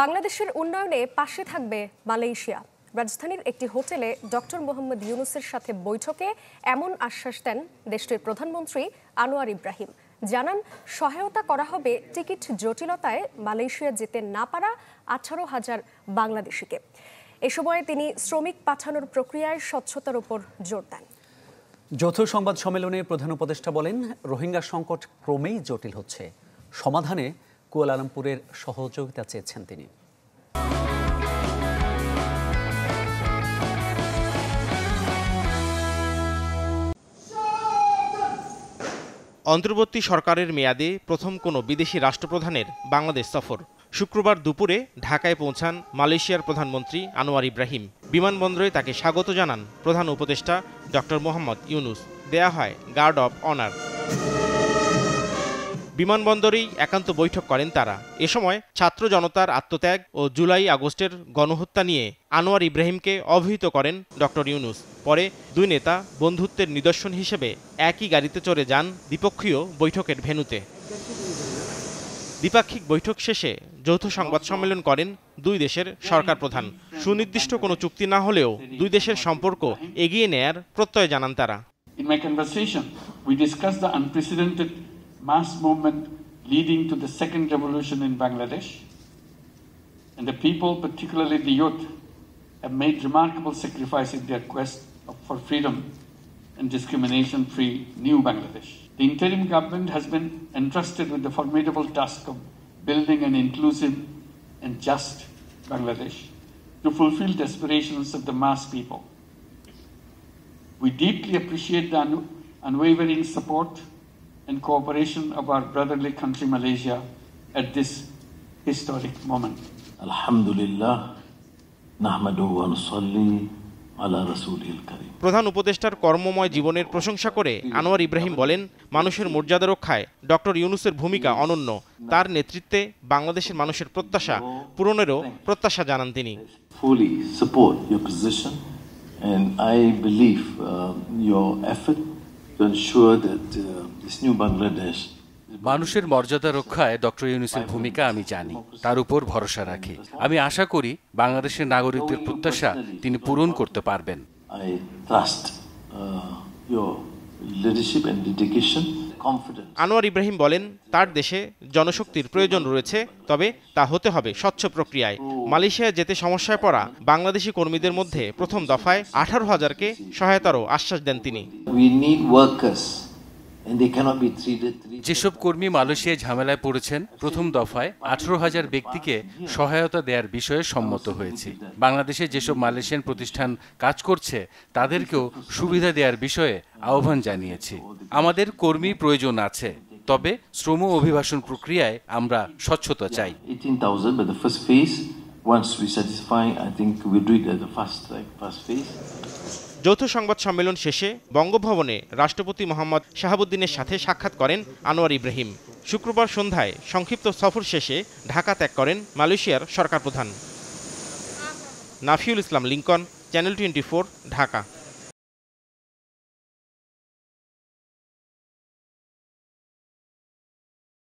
বাংলাদেশের উন্নয়নে পাশে থাকবে মালয়েশিয়া রাজধানীর একটি হোটেলে ডক্টর মোহাম্মদ ইউনুসের সাথে বৈঠকে এমন আশ্বাস দেন দেশটির প্রধানমন্ত্রী আনোয়ার ইব্রাহিম জানান সহায়তা করা হবে টিকিট জটিলতায় মালয়েশিয়া যেতে না পারা আঠারো হাজার বাংলাদেশিকে এ সময়ে তিনি শ্রমিক পাঠানোর প্রক্রিয়ায় স্বচ্ছতার উপর জোর দেন যৌথ সংবাদ সম্মেলনে প্রধান উপদেষ্টা বলেন রোহিঙ্গা সংকট ক্রমেই জটিল হচ্ছে সমাধানে কুয়ালালামপুরের সহযোগিতা চেয়েছেন তিনি অন্তর্বর্তী সরকারের মেয়াদে প্রথম কোনো বিদেশি রাষ্ট্রপ্রধানের বাংলাদেশ সফর শুক্রবার দুপুরে ঢাকায় পৌঁছান মালয়েশিয়ার প্রধানমন্ত্রী আনোয়ার ইব্রাহিম বিমানবন্দরে তাকে স্বাগত জানান প্রধান উপদেষ্টা ডক্টর মোহাম্মদ ইউনুস দেয়া হয় গার্ড অব অনার বিমানবন্দরেই একান্ত বৈঠক করেন তারা এ সময় ছাত্র জনতার আত্মত্যাগ ও জুলাই আগস্টের গণহত্যা নিয়ে আনোয়ার ইব্রাহিমকে অবহিত করেন ডক্টর ইউনুস পরে দুই নেতা বন্ধুত্বের নিদর্শন হিসেবে একই গাড়িতে চড়ে যান দ্বিপক্ষীয় বৈঠকের ভেনুতে দ্বিপাক্ষিক বৈঠক শেষে যৌথ সংবাদ সম্মেলন করেন দুই দেশের সরকার প্রধান সুনির্দিষ্ট কোনো চুক্তি না হলেও দুই দেশের সম্পর্ক এগিয়ে নেয়ার প্রত্যয় জানান তারা In my conversation, we discussed the unprecedented mass movement leading to the second revolution in Bangladesh. And the people, particularly the youth, have made remarkable sacrifice in their quest for freedom and discrimination free new Bangladesh. The interim government has been entrusted with the formidable task of building an inclusive and just Bangladesh to fulfill the aspirations of the mass people. We deeply appreciate the un unwavering support and cooperation of our brotherly country Malaysia at this historic moment. Alhamdulillah, nahmadu wa nusalli প্রধান উপদেষ্টার কর্মময় জীবনের প্রশংসা করে আনোয়ার ইব্রাহিম বলেন মানুষের মর্যাদা রক্ষায় doctor ইউনুসের ভূমিকা অনন্য তার নেতৃত্বে বাংলাদেশের মানুষের প্রত্যাশা পূরণেরও প্রত্যাশা জানান তিনি support position and I believe your effort Uh, মানুষের মর্যাদা রক্ষায় ডক্টর ইউনুসের ভূমিকা আমি জানি তার উপর ভরসা রাখি আমি আশা করি বাংলাদেশের নাগরিকদের প্রত্যাশা তিনি পূরণ করতে পারবেন uh, আনোয়ার ইব্রাহিম বলেন তার দেশে জনশক্তির প্রয়োজন রয়েছে তবে তা হতে হবে স্বচ্ছ প্রক্রিয়ায় মালয়েশিয়া যেতে সমস্যায় পড়া বাংলাদেশি কর্মীদের মধ্যে প্রথম দফায় আঠারো হাজারকে সহায়তারও আশ্বাস দেন তিনি যেসব কর্মী মালয়েশিয়ায় ঝামেলায় পড়েছেন প্রথম দফায় আঠারো হাজার ব্যক্তিকে সহায়তা দেওয়ার বিষয়ে সম্মত হয়েছে বাংলাদেশে যেসব মালয়েশিয়ান প্রতিষ্ঠান কাজ করছে তাদেরকেও সুবিধা দেওয়ার বিষয়ে আহ্বান জানিয়েছি আমাদের কর্মী প্রয়োজন আছে তবে শ্রম অভিবাসন প্রক্রিয়ায় আমরা স্বচ্ছতা চাই once we satisfy, I think we do it at the first, like, first phase. যৌথ সংবাদ সম্মেলন শেষে বঙ্গভবনে রাষ্ট্রপতি মোহাম্মদ শাহাবুদ্দিনের সাথে সাক্ষাৎ করেন আনোয়ার ইব্রাহিম শুক্রবার সন্ধ্যায় সংক্ষিপ্ত সফর শেষে ঢাকা ত্যাগ করেন মালয়েশিয়ার সরকার প্রধান Nafiul Islam Lincoln channel twenty Dhaka